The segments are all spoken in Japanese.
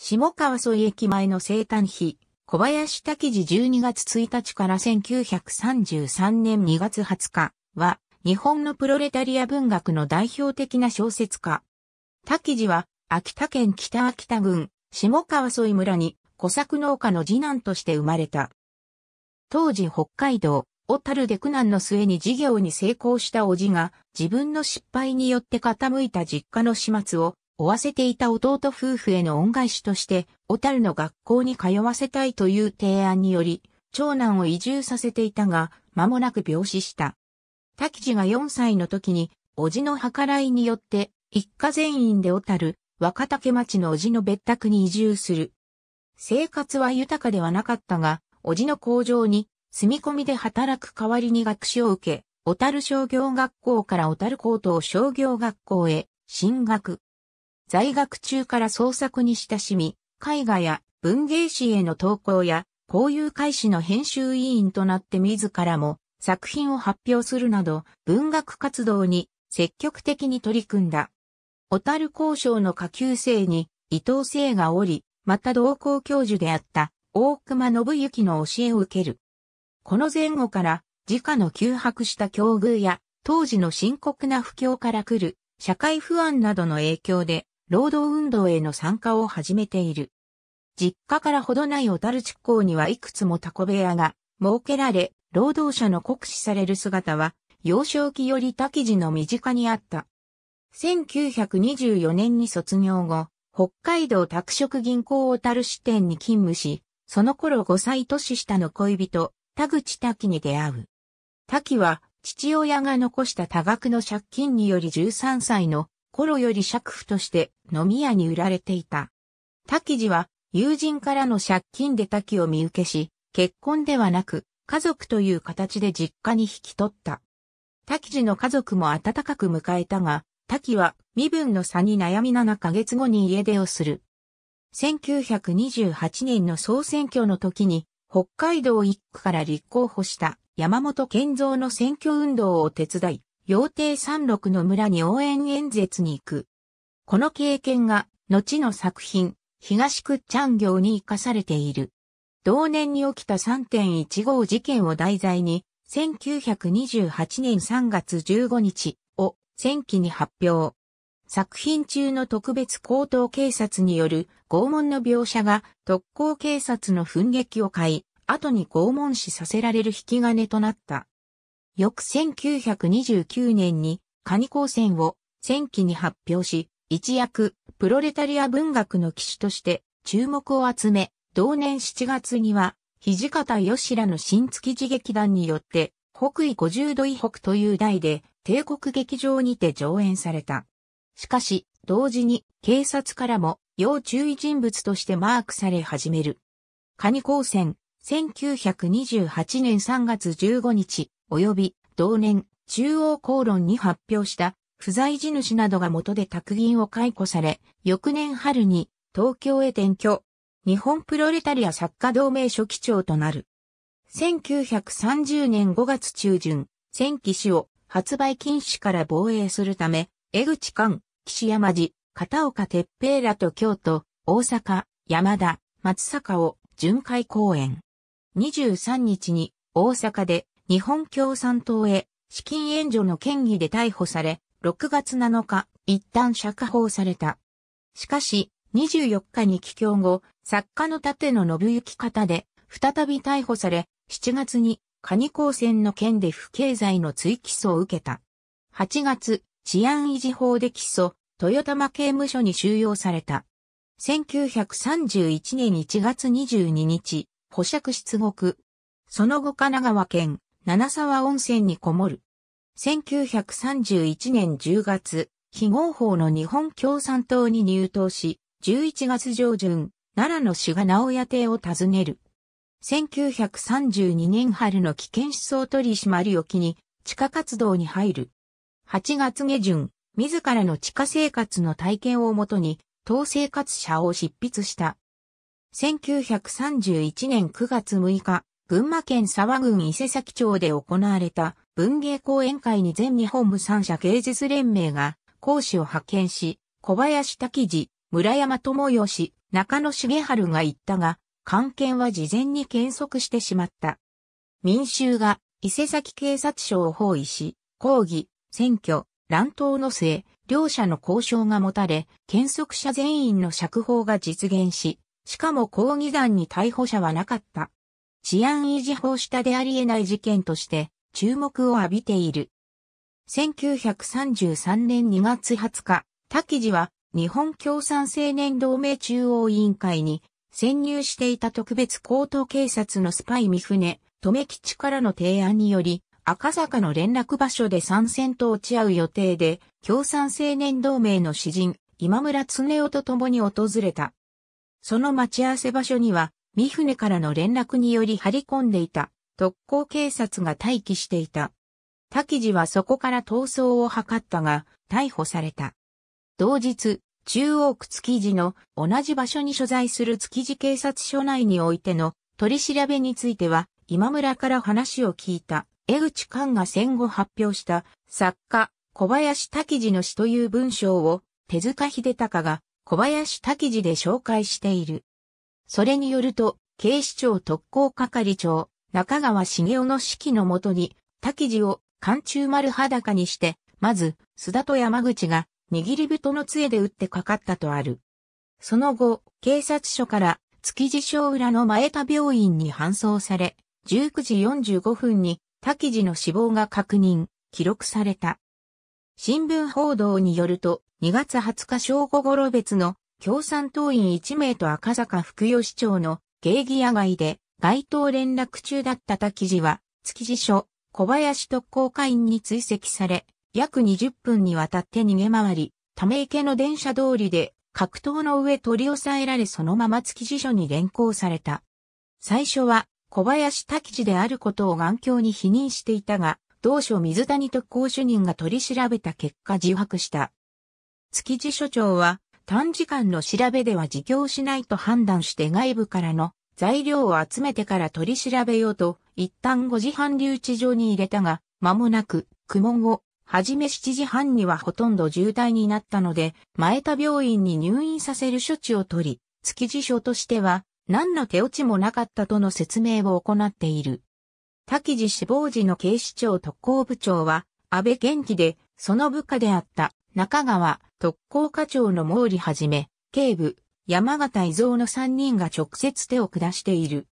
下川添駅前の生誕日、小林滝寺12月1日から1933年2月20日は、日本のプロレタリア文学の代表的な小説家。滝寺は、秋田県北秋田郡、下川添村に、小作農家の次男として生まれた。当時北海道、小樽で苦難の末に事業に成功した叔父が、自分の失敗によって傾いた実家の始末を、追わせていた弟夫婦への恩返しとして、小樽の学校に通わせたいという提案により、長男を移住させていたが、間もなく病死した。滝地が4歳の時に、叔父の計らいによって、一家全員で小樽、若竹町の叔父の別宅に移住する。生活は豊かではなかったが、叔父の工場に住み込みで働く代わりに学士を受け、小樽商業学校から小樽高等商業学校へ進学。在学中から創作に親しみ、絵画や文芸誌への投稿や、交友会誌の編集委員となって自らも作品を発表するなど、文学活動に積極的に取り組んだ。小樽交渉の下級生に伊藤生がおり、また同校教授であった大熊信之の教えを受ける。この前後から、自家の窮迫した境遇や、当時の深刻な不況から来る、社会不安などの影響で、労働運動への参加を始めている。実家からほどない小樽地港にはいくつもタコ部屋が設けられ、労働者の酷使される姿は、幼少期より多記の身近にあった。1924年に卒業後、北海道拓殖銀行小樽支店に勤務し、その頃5歳年下の恋人、田口滝に出会う。滝は、父親が残した多額の借金により13歳の頃より借府として飲み屋に売られていた。滝地は友人からの借金で滝を見受けし、結婚ではなく家族という形で実家に引き取った。滝地の家族も温かく迎えたが、滝は身分の差に悩み7ヶ月後に家出をする。1928年の総選挙の時に北海道1区から立候補した山本健三の選挙運動を手伝い、羊蹄山六の村に応援演説に行く。この経験が、後の作品、東区チャン行に生かされている。同年に起きた3.15事件を題材に、1928年3月15日を戦記に発表。作品中の特別高等警察による拷問の描写が特攻警察の奮撃を買い、後に拷問死させられる引き金となった。翌1929年にカニ光線を戦期に発表し、一躍プロレタリア文学の騎手として注目を集め、同年7月には土方義らの新月寺劇団によって北緯50度以北という題で帝国劇場にて上演された。しかし、同時に警察からも要注意人物としてマークされ始める。カニ高専、1928年3月15日、及び同年中央公論に発表した不在地主などが元で宅銀を解雇され、翌年春に東京へ転居。日本プロレタリア作家同盟書記長となる。1930年5月中旬、千騎士を発売禁止から防衛するため、江口寛、岸山寺、片岡鉄平らと京都、大阪、山田、松阪を巡回公演。23日に大阪で日本共産党へ資金援助の嫌疑で逮捕され、6月7日、一旦釈放された。しかし、24日に帰郷後、作家のの伸信行方で、再び逮捕され、7月に、カニ公選の件で不経済の追起訴を受けた。8月、治安維持法で起訴、豊玉刑務所に収容された。1931年1月22日、保釈出獄。その後神奈川県七沢温泉にこもる。1931年10月、非合法の日本共産党に入党し、11月上旬、奈良の志賀直屋邸を訪ねる。1932年春の危険思想取締りを機に、地下活動に入る。8月下旬、自らの地下生活の体験をもとに、党生活者を執筆した。1931年9月6日、群馬県沢郡伊勢崎町で行われた文芸講演会に全日本無三者芸術連盟が講師を派遣し、小林滝次、村山智義、中野茂春が言ったが、関係は事前に検索してしまった。民衆が伊勢崎警察署を包囲し、抗議、選挙、乱闘の末、両者の交渉が持たれ、検索者全員の釈放が実現し、しかも抗議団に逮捕者はなかった。治安維持法下でありえない事件として注目を浴びている。1933年2月20日、滝地は日本共産青年同盟中央委員会に潜入していた特別高等警察のスパイ三船、留吉からの提案により、赤坂の連絡場所で参戦と落ち合う予定で、共産青年同盟の詩人、今村恒夫と共に訪れた。その待ち合わせ場所には、三船からの連絡により張り込んでいた特攻警察が待機していた。滝地はそこから逃走を図ったが、逮捕された。同日、中央区築地の同じ場所に所在する築地警察署内においての取り調べについては、今村から話を聞いた、江口寛が戦後発表した作家、小林滝地の詩という文章を手塚秀隆が小林滝地で紹介している。それによると、警視庁特攻係長、中川茂雄の指揮のもとに、滝地を冠中丸裸にして、まず、須田と山口が、握り太の杖で撃ってかかったとある。その後、警察署から築地小浦の前田病院に搬送され、19時45分に滝地の死亡が確認、記録された。新聞報道によると、2月20日正午頃別の共産党員1名と赤坂福吉町の芸妓屋外で街頭連絡中だった滝地は、築地署、小林特攻会員に追跡され、約20分にわたって逃げ回り、ため池の電車通りで格闘の上取り押さえられそのまま築地署に連行された。最初は小林滝地であることを眼鏡に否認していたが、同署水谷特攻主任が取り調べた結果自白した。築地署長は短時間の調べでは自供しないと判断して外部からの材料を集めてから取り調べようと、一旦5時半留置場に入れたが、間もなく、苦悶を、はじめ7時半にはほとんど重滞になったので、前田病院に入院させる処置を取り、築地署としては、何の手落ちもなかったとの説明を行っている。滝地死亡時の警視庁特攻部長は、安倍元気で、その部下であった中川特攻課長の毛利はじめ、警部、山形伊蔵の3人が直接手を下している。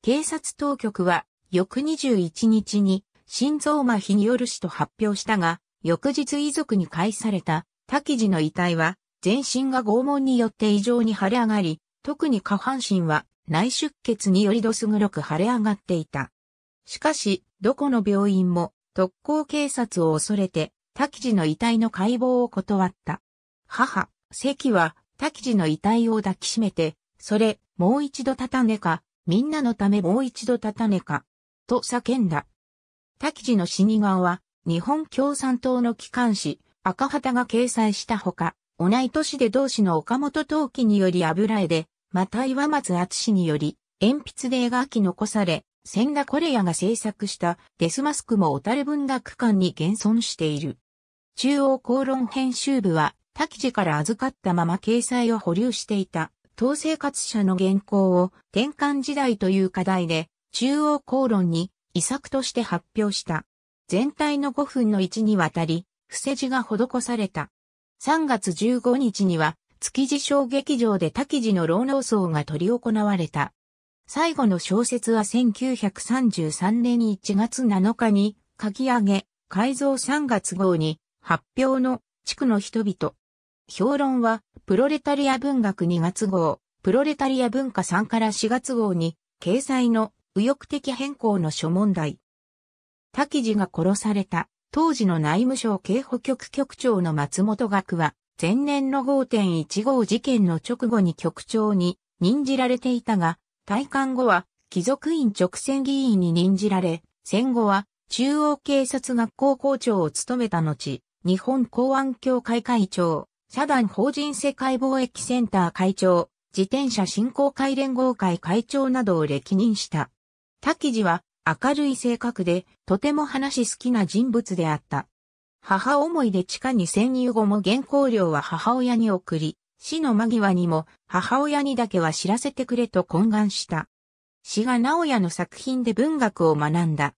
警察当局は、翌21日に、心臓麻痺による死と発表したが、翌日遺族に返された、滝地の遺体は、全身が拷問によって異常に腫れ上がり、特に下半身は内出血によりどす黒く腫れ上がっていた。しかし、どこの病院も特攻警察を恐れて滝地の遺体の解剖を断った。母、関は、滝地の遺体を抱きしめて、それ、もう一度立たねか、みんなのためもう一度立たねか、と叫んだ。滝地の死に顔は、日本共産党の機関紙、赤旗が掲載したほか、同い年で同志の岡本陶器により油絵で、また岩松厚により、鉛筆で描き残され、千田コレヤが制作したデスマスクも小樽文学館に現存している。中央公論編集部は、多記事から預かったまま掲載を保留していた、当生活者の原稿を転換時代という課題で、中央公論に遺作として発表した。全体の5分の1にわたり、伏せ字が施された。3月15日には、築地小劇場で多記事の労農層が取り行われた。最後の小説は1933年1月7日に、書き上げ、改造3月号に、発表の地区の人々。評論は、プロレタリア文学2月号、プロレタリア文化3から4月号に、掲載の右翼的変更の諸問題。滝地が殺された、当時の内務省警保局局長の松本学は、前年の5.15事件の直後に局長に任じられていたが、退官後は貴族院直選議員に任じられ、戦後は中央警察学校校長を務めた後、日本公安協会会長、社団法人世界貿易センター会長、自転車振興会連合会会長などを歴任した。滝地は明るい性格で、とても話好きな人物であった。母思いで地下に潜入後も原稿料は母親に送り、死の間際にも母親にだけは知らせてくれと懇願した。志賀直也の作品で文学を学んだ。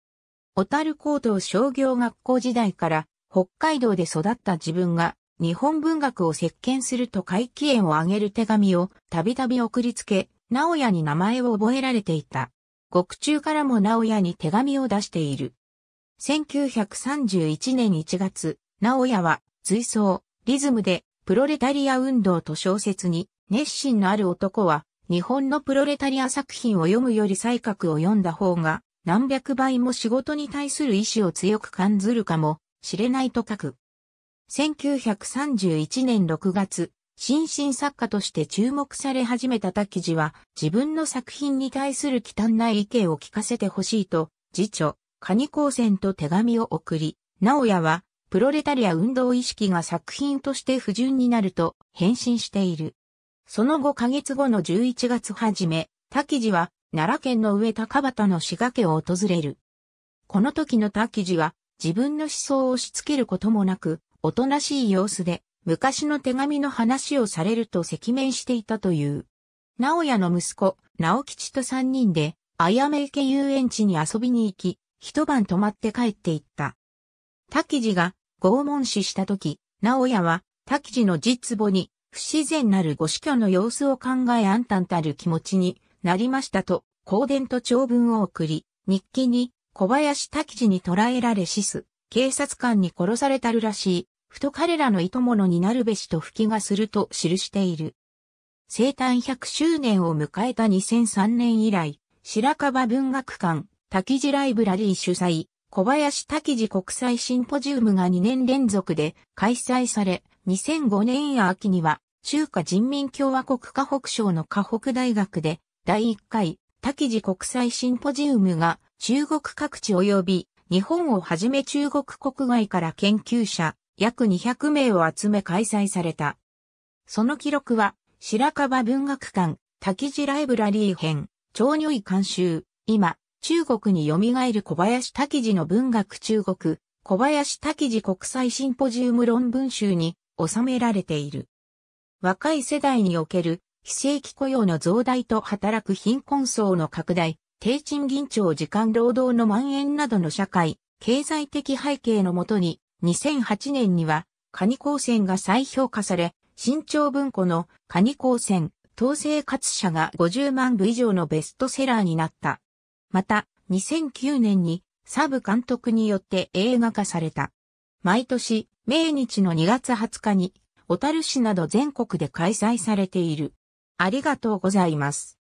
小樽高等商業学校時代から北海道で育った自分が日本文学を席巻すると回帰縁を挙げる手紙をたびたび送りつけ、直也に名前を覚えられていた。獄中からも直也に手紙を出している。1931年1月、直也は随想、リズムでプロレタリア運動と小説に熱心のある男は日本のプロレタリア作品を読むより才覚を読んだ方が何百倍も仕事に対する意志を強く感ずるかも知れないと書く。1931年6月、新進作家として注目され始めた滝地は、自分の作品に対する忌憚な意見を聞かせてほしいと、次女、カニ高専と手紙を送り、直也は、プロレタリア運動意識が作品として不純になると、返信している。その5ヶ月後の11月初め、滝地は、奈良県の上高畑の滋賀家を訪れる。この時の滝地は、自分の思想を押し付けることもなく、おとなしい様子で、昔の手紙の話をされると赤面していたという。直也の息子、直吉と三人で、あやめ池遊園地に遊びに行き、一晩泊まって帰っていった。滝地が拷問死した時、直也は滝地の実母に不自然なるご死去の様子を考え暗淡たる気持ちになりましたと、公伝と長文を送り、日記に小林滝次に捕らえられ死す、警察官に殺されたるらしい、ふと彼らのいとものになるべしと吹きがすると記している。生誕100周年を迎えた2003年以来、白樺文学館、滝次ライブラリー主催、小林滝次国際シンポジウムが2年連続で開催され、2005年秋には、中華人民共和国河北省の河北大学で、第1回滝地国際シンポジウムが中国各地及び日本をはじめ中国国外から研究者約200名を集め開催された。その記録は白樺文学館滝地ライブラリー編長女医監修今中国に蘇る小林滝地の文学中国小林滝地国際シンポジウム論文集に収められている。若い世代における非正規雇用の増大と働く貧困層の拡大、低賃金長時間労働の蔓延などの社会、経済的背景のもとに、2008年には、カニ高専が再評価され、新潮文庫のカニ高専、統制活者が50万部以上のベストセラーになった。また、2009年にサブ監督によって映画化された。毎年、明日の2月20日に、小樽市など全国で開催されている。ありがとうございます。